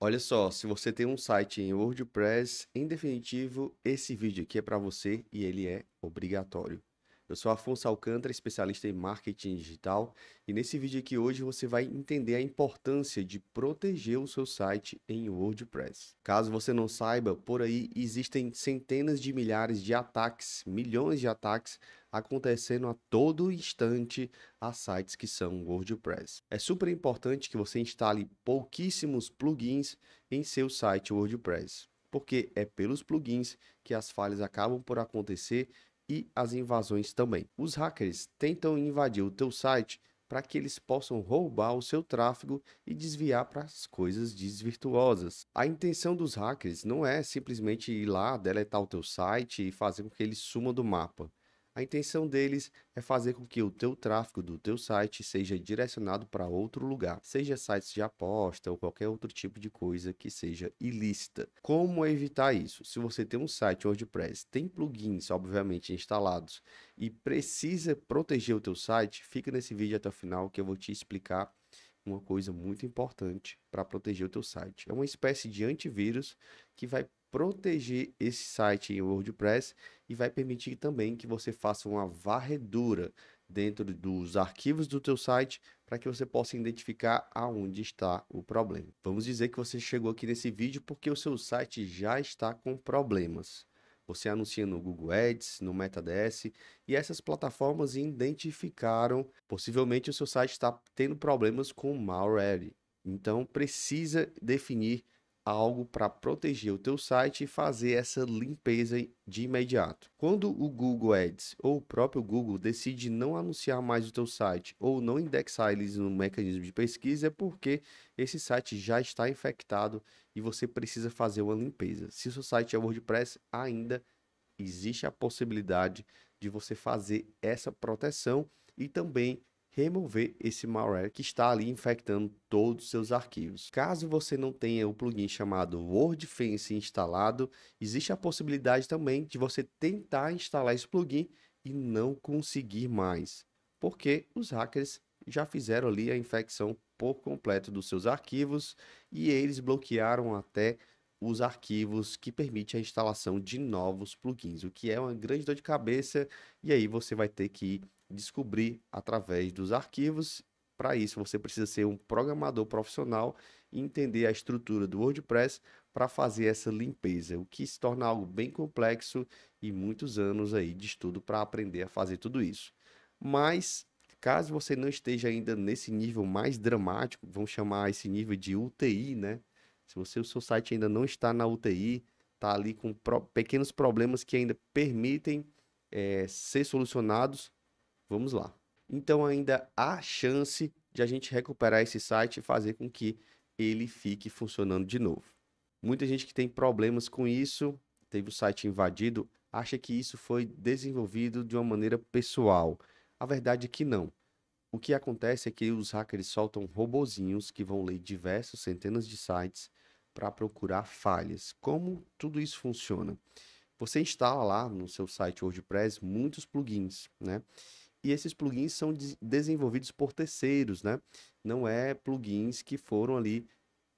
Olha só, se você tem um site em WordPress, em definitivo, esse vídeo aqui é para você e ele é obrigatório. Eu sou Afonso Alcântara, especialista em marketing digital, e nesse vídeo aqui hoje você vai entender a importância de proteger o seu site em WordPress. Caso você não saiba, por aí existem centenas de milhares de ataques, milhões de ataques acontecendo a todo instante a sites que são WordPress. É super importante que você instale pouquíssimos plugins em seu site WordPress, porque é pelos plugins que as falhas acabam por acontecer e as invasões também. Os hackers tentam invadir o teu site para que eles possam roubar o seu tráfego e desviar para as coisas desvirtuosas. A intenção dos hackers não é simplesmente ir lá, deletar o teu site e fazer com que ele suma do mapa. A intenção deles é fazer com que o teu tráfego do teu site seja direcionado para outro lugar, seja sites de aposta ou qualquer outro tipo de coisa que seja ilícita. Como evitar isso? Se você tem um site WordPress, tem plugins obviamente instalados e precisa proteger o teu site, fica nesse vídeo até o final que eu vou te explicar uma coisa muito importante para proteger o teu site. É uma espécie de antivírus que vai proteger esse site em WordPress e vai permitir também que você faça uma varredura dentro dos arquivos do teu site para que você possa identificar aonde está o problema. Vamos dizer que você chegou aqui nesse vídeo porque o seu site já está com problemas. Você anuncia no Google Ads, no MetaDS e essas plataformas identificaram possivelmente o seu site está tendo problemas com malware. Então precisa definir algo para proteger o teu site e fazer essa limpeza de imediato. Quando o Google Ads ou o próprio Google decide não anunciar mais o teu site ou não indexar eles no mecanismo de pesquisa é porque esse site já está infectado e você precisa fazer uma limpeza. Se o seu site é WordPress, ainda existe a possibilidade de você fazer essa proteção e também remover esse malware que está ali infectando todos os seus arquivos. Caso você não tenha o plugin chamado WordFence instalado, existe a possibilidade também de você tentar instalar esse plugin e não conseguir mais, porque os hackers já fizeram ali a infecção por completo dos seus arquivos e eles bloquearam até os arquivos que permite a instalação de novos plugins, o que é uma grande dor de cabeça e aí você vai ter que descobrir através dos arquivos. Para isso, você precisa ser um programador profissional e entender a estrutura do WordPress para fazer essa limpeza, o que se torna algo bem complexo e muitos anos aí de estudo para aprender a fazer tudo isso. Mas caso você não esteja ainda nesse nível mais dramático, vamos chamar esse nível de UTI, né? Se você o seu site ainda não está na UTI, está ali com pro... pequenos problemas que ainda permitem é, ser solucionados, Vamos lá. Então ainda há chance de a gente recuperar esse site e fazer com que ele fique funcionando de novo. Muita gente que tem problemas com isso, teve o site invadido, acha que isso foi desenvolvido de uma maneira pessoal. A verdade é que não. O que acontece é que os hackers soltam robozinhos que vão ler diversos centenas de sites para procurar falhas. Como tudo isso funciona? Você instala lá no seu site WordPress muitos plugins, né? E esses plugins são de desenvolvidos por terceiros, né? Não é plugins que foram ali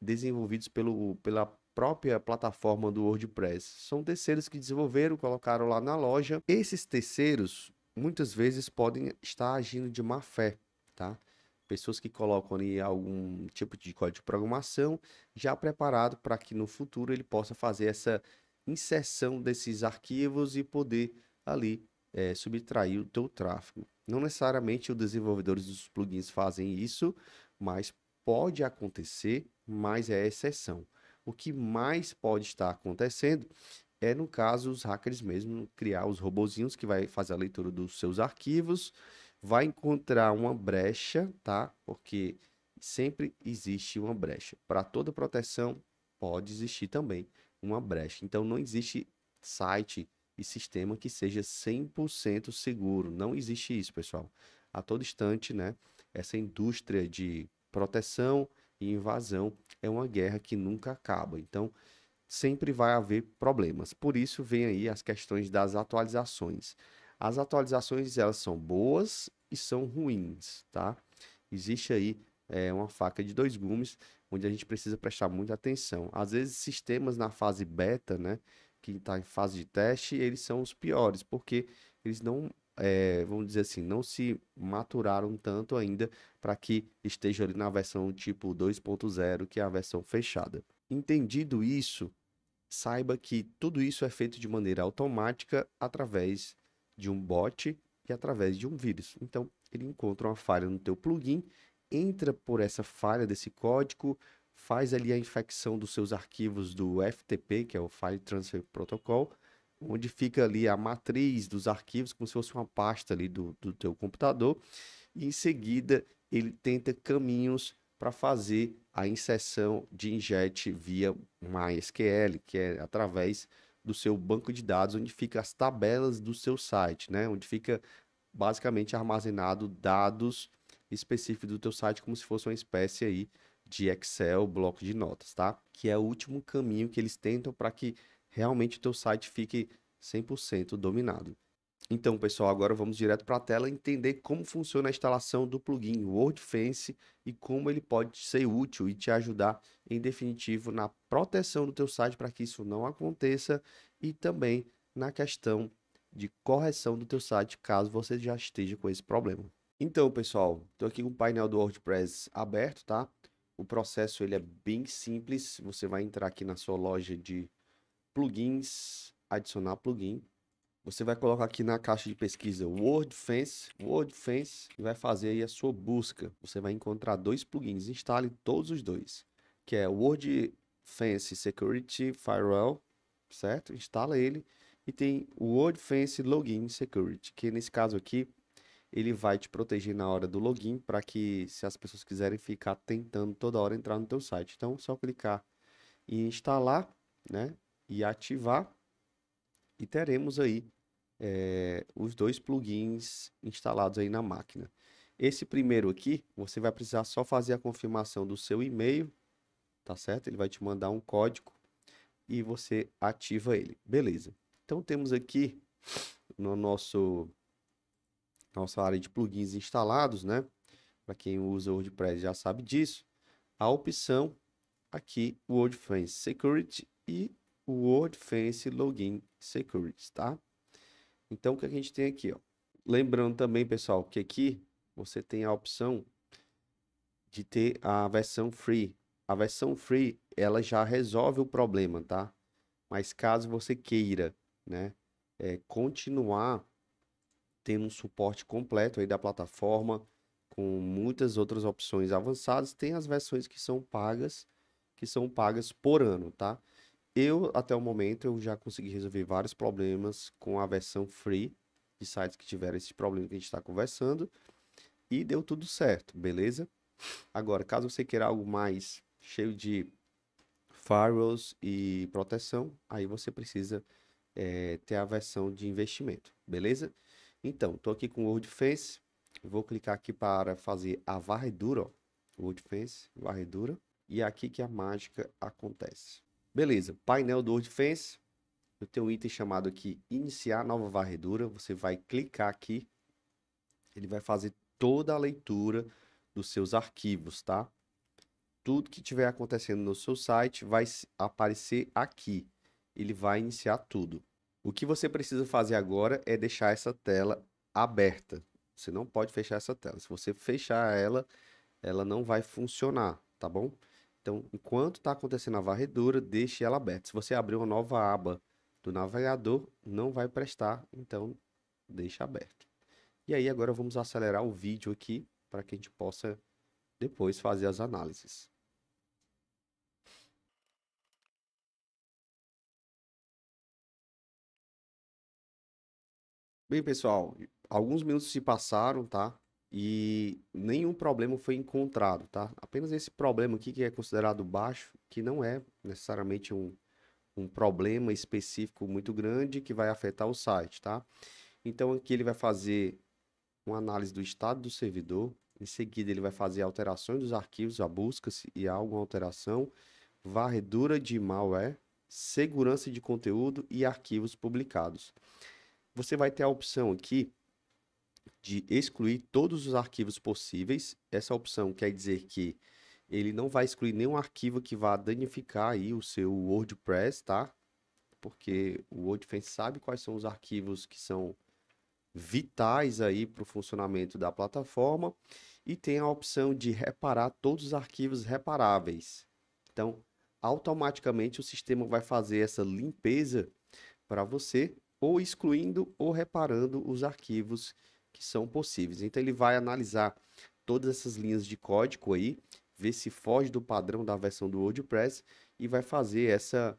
desenvolvidos pelo, pela própria plataforma do WordPress. São terceiros que desenvolveram, colocaram lá na loja. Esses terceiros muitas vezes podem estar agindo de má fé, tá? pessoas que colocam ali algum tipo de código de programação já preparado para que no futuro ele possa fazer essa inserção desses arquivos e poder ali é, subtrair o teu tráfego. Não necessariamente os desenvolvedores dos plugins fazem isso, mas pode acontecer, mas é exceção. O que mais pode estar acontecendo é, no caso, os hackers mesmo criar os robozinhos que vai fazer a leitura dos seus arquivos, vai encontrar uma brecha, tá? Porque sempre existe uma brecha. Para toda proteção, pode existir também uma brecha. Então, não existe site e sistema que seja 100% seguro. Não existe isso, pessoal. A todo instante, né? Essa indústria de proteção e invasão é uma guerra que nunca acaba. Então, sempre vai haver problemas. Por isso vem aí as questões das atualizações. As atualizações elas são boas e são ruins, tá? Existe aí é, uma faca de dois gumes, onde a gente precisa prestar muita atenção. Às vezes sistemas na fase beta, né? que está em fase de teste, eles são os piores, porque eles não, é, vamos dizer assim, não se maturaram tanto ainda para que esteja ali na versão tipo 2.0, que é a versão fechada. Entendido isso, saiba que tudo isso é feito de maneira automática através de um bot e através de um vírus. Então, ele encontra uma falha no teu plugin, entra por essa falha desse código, faz ali a infecção dos seus arquivos do FTP, que é o File Transfer Protocol, onde fica ali a matriz dos arquivos, como se fosse uma pasta ali do, do teu computador, e em seguida ele tenta caminhos para fazer a inserção de inject via MySQL, que é através do seu banco de dados, onde fica as tabelas do seu site, né? Onde fica basicamente armazenado dados específicos do teu site, como se fosse uma espécie aí de Excel, bloco de notas, tá? Que é o último caminho que eles tentam para que realmente o teu site fique 100% dominado. Então, pessoal, agora vamos direto para a tela entender como funciona a instalação do plugin WordFence e como ele pode ser útil e te ajudar, em definitivo, na proteção do teu site para que isso não aconteça e também na questão de correção do teu site, caso você já esteja com esse problema. Então, pessoal, estou aqui com o painel do WordPress aberto, tá? O processo ele é bem simples. Você vai entrar aqui na sua loja de plugins, adicionar plugin. Você vai colocar aqui na caixa de pesquisa WordFence, WordFence e vai fazer aí a sua busca. Você vai encontrar dois plugins, instale todos os dois, que é WordFence Security Firewall, certo? Instala ele e tem o WordFence Login Security, que nesse caso aqui ele vai te proteger na hora do login para que se as pessoas quiserem ficar tentando toda hora entrar no teu site. Então, é só clicar em instalar, né, e ativar e teremos aí é, os dois plugins instalados aí na máquina. Esse primeiro aqui, você vai precisar só fazer a confirmação do seu e-mail, tá certo? Ele vai te mandar um código e você ativa ele. Beleza. Então temos aqui no nosso nossa área de plugins instalados, né? Para quem usa WordPress já sabe disso. A opção aqui WordFence Security e o WordFence Login Security, tá? Então o que a gente tem aqui, ó? Lembrando também, pessoal, que aqui você tem a opção de ter a versão free. A versão free, ela já resolve o problema, tá? Mas caso você queira, né, é, continuar tem um suporte completo aí da plataforma, com muitas outras opções avançadas. Tem as versões que são pagas, que são pagas por ano, tá? Eu, até o momento, eu já consegui resolver vários problemas com a versão free de sites que tiveram esse problema que a gente está conversando. E deu tudo certo, beleza? Agora, caso você queira algo mais cheio de firewalls e proteção, aí você precisa é, ter a versão de investimento, beleza? Então, estou aqui com o WordFence. Vou clicar aqui para fazer a varredura. Ó. WordFence, varredura. E é aqui que a mágica acontece. Beleza, painel do WordFence. Eu tenho um item chamado aqui iniciar nova varredura. Você vai clicar aqui. Ele vai fazer toda a leitura dos seus arquivos, tá? Tudo que estiver acontecendo no seu site vai aparecer aqui. Ele vai iniciar tudo. O que você precisa fazer agora é deixar essa tela aberta. Você não pode fechar essa tela. Se você fechar ela, ela não vai funcionar, tá bom? Então, enquanto está acontecendo a varredura, deixe ela aberta. Se você abrir uma nova aba do navegador, não vai prestar, então deixe aberto. E aí agora vamos acelerar o vídeo aqui para que a gente possa depois fazer as análises. Bem, pessoal, alguns minutos se passaram, tá? E nenhum problema foi encontrado, tá? Apenas esse problema aqui que é considerado baixo, que não é necessariamente um, um problema específico muito grande que vai afetar o site, tá? Então aqui ele vai fazer uma análise do estado do servidor, em seguida ele vai fazer alterações dos arquivos, a busca se e alguma alteração, varredura de malware, segurança de conteúdo e arquivos publicados você vai ter a opção aqui de excluir todos os arquivos possíveis. Essa opção quer dizer que ele não vai excluir nenhum arquivo que vá danificar aí o seu WordPress, tá? Porque o WordPress sabe quais são os arquivos que são vitais aí para o funcionamento da plataforma e tem a opção de reparar todos os arquivos reparáveis. Então, automaticamente o sistema vai fazer essa limpeza para você ou excluindo ou reparando os arquivos que são possíveis. Então ele vai analisar todas essas linhas de código aí, ver se foge do padrão da versão do WordPress e vai fazer essa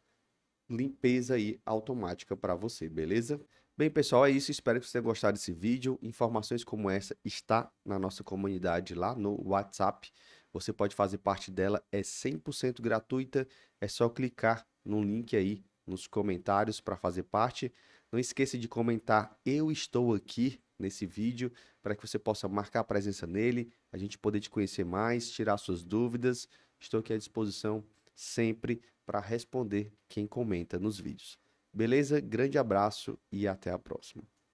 limpeza aí automática para você, beleza? Bem, pessoal, é isso. Espero que vocês tenham gostado desse vídeo. Informações como essa está na nossa comunidade lá no WhatsApp. Você pode fazer parte dela, é 100% gratuita. É só clicar no link aí nos comentários para fazer parte. Não esqueça de comentar eu estou aqui nesse vídeo para que você possa marcar a presença nele, a gente poder te conhecer mais, tirar suas dúvidas. Estou aqui à disposição sempre para responder quem comenta nos vídeos. Beleza? Grande abraço e até a próxima.